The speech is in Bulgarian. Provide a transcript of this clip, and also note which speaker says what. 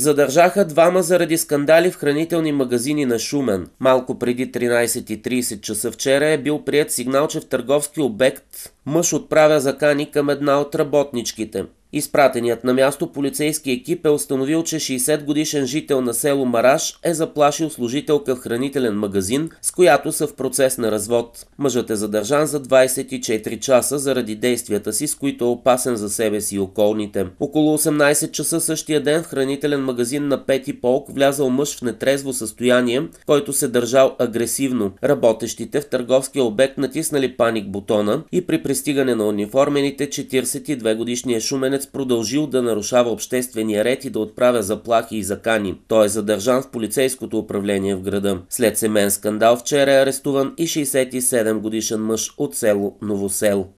Speaker 1: Задържаха двама заради скандали в хранителни магазини на Шумен. Малко преди 13.30 часа вчера е бил прият сигнал, че в търговски обект мъж отправя закани към една от работничките. Изпратеният на място полицейски екип е установил, че 60 годишен жител на село Мараш е заплашил служителка в хранителен магазин, с която са в процес на развод. Мъжът е задържан за 24 часа заради действията си, с които е опасен за себе си и околните. Около 18 часа същия ден в хранителен магазин на Пети Полк влязал мъж в нетрезво състояние, който се държал агресивно. Работещите в търговския обект натиснали паник бутона и при пристигане на униформените 42 годишния шуменец търговец продължил да нарушава обществения ред и да отправя заплахи и закани. Той е задържан в полицейското управление в града. След семен скандал вчера е арестуван и 67 годишен мъж от село Новосел.